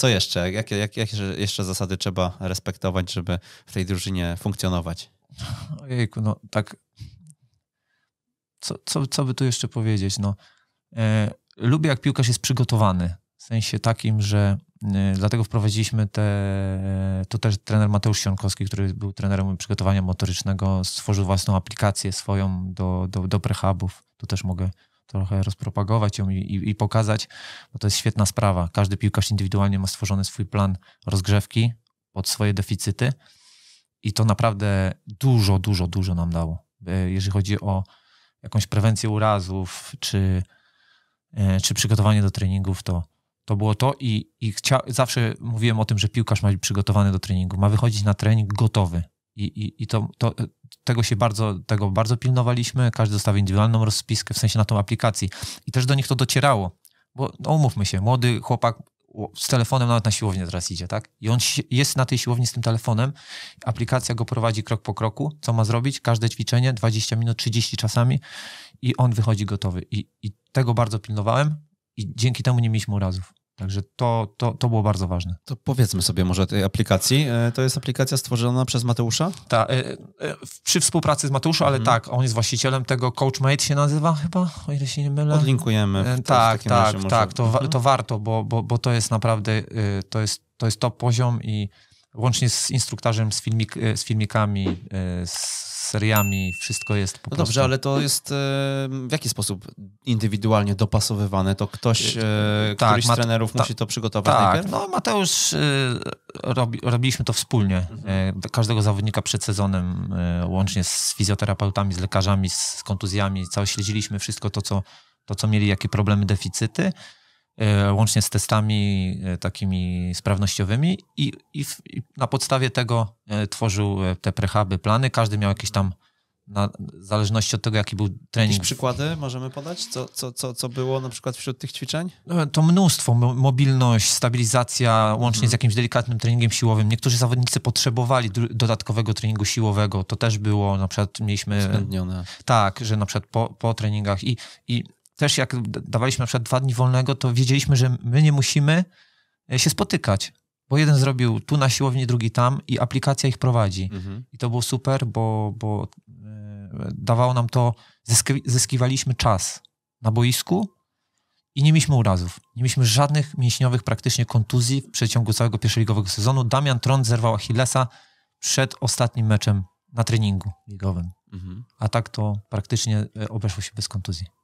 Co jeszcze? Jakie, jeszcze zasady trzeba respektować, żeby w tej drużynie funkcjonować? Ojejku, no tak. Co, co, co by tu jeszcze powiedzieć? No, e, lubię, jak piłkarz jest przygotowany. W sensie takim, że e, dlatego wprowadziliśmy te. To też trener Mateusz Sionkowski, który był trenerem przygotowania motorycznego, stworzył własną aplikację swoją do, do, do prehubów. Tu też mogę trochę rozpropagować ją i, i, i, pokazać, bo to jest świetna sprawa. Każdy piłkarz indywidualnie ma stworzony swój plan rozgrzewki pod swoje deficyty i to naprawdę dużo, dużo, dużo nam dało. E, jeżeli chodzi o jakąś prewencję urazów czy, e, czy przygotowanie do treningów, to, to było to i, i chcia, zawsze mówiłem o tym, że piłkarz ma być przygotowany do treningu, ma wychodzić na trening gotowy. I, i, i to, to, tego się bardzo, tego bardzo pilnowaliśmy, każdy dostawał indywidualną rozpiskę, w sensie na tą aplikację. i też do nich to docierało, bo no, umówmy się, młody chłopak z telefonem nawet na siłownię teraz idzie, tak? I on jest na tej siłowni z tym telefonem, aplikacja go prowadzi krok po kroku, co ma zrobić, każde ćwiczenie, 20 minut, 30 czasami i on wychodzi gotowy. I, i tego bardzo pilnowałem i dzięki temu nie mieliśmy urazów. Także to, to, to było bardzo ważne. To powiedzmy sobie może tej aplikacji. E, to jest aplikacja stworzona przez Mateusza? Tak, przy współpracy z Mateuszem, ale mhm. tak, on jest właścicielem tego, CoachMate się nazywa chyba, o ile się nie mylę. Podlinkujemy. Tak, tak, tak, to, mhm. to warto, bo, bo, bo to jest naprawdę, to jest, to jest top poziom i łącznie z instruktażem, z, filmik, z filmikami, z seriami, wszystko jest po no prostu... Dobrze, ale to jest e, w jaki sposób indywidualnie dopasowywane? To ktoś, e, e, tak, któryś z trenerów musi to przygotować tak, najpierw? no Mateusz, robi, robiliśmy to wspólnie. Mhm. Każdego zawodnika przed sezonem, łącznie z fizjoterapeutami, z lekarzami, z kontuzjami, cały śledziliśmy wszystko to, co, to, co mieli, jakie problemy, deficyty E, łącznie z testami e, takimi sprawnościowymi i, i, i na podstawie tego e, tworzył te prehuby, plany. Każdy miał jakieś tam na, w zależności od tego, jaki był trening. Jakieś przykłady możemy podać? Co, co, co, co było na przykład wśród tych ćwiczeń? No, to mnóstwo. Mobilność, stabilizacja, łącznie z mhm. jakimś delikatnym treningiem siłowym. Niektórzy zawodnicy potrzebowali dodatkowego treningu siłowego. To też było, na przykład mieliśmy... Zbędnione. Tak, że na przykład po, po treningach i, i też jak dawaliśmy na przykład dwa dni wolnego, to wiedzieliśmy, że my nie musimy e, się spotykać, bo jeden zrobił tu na siłowni, drugi tam i aplikacja ich prowadzi. Mhm. I to było super, bo, bo e, dawało nam to, zyskiwaliśmy czas na boisku i nie mieliśmy urazów. Nie mieliśmy żadnych mięśniowych praktycznie kontuzji w przeciągu całego pierwszoligowego sezonu. Damian Trąd zerwał Achillesa przed ostatnim meczem na treningu ligowym. Mhm. A tak to praktycznie e, obeszło się bez kontuzji.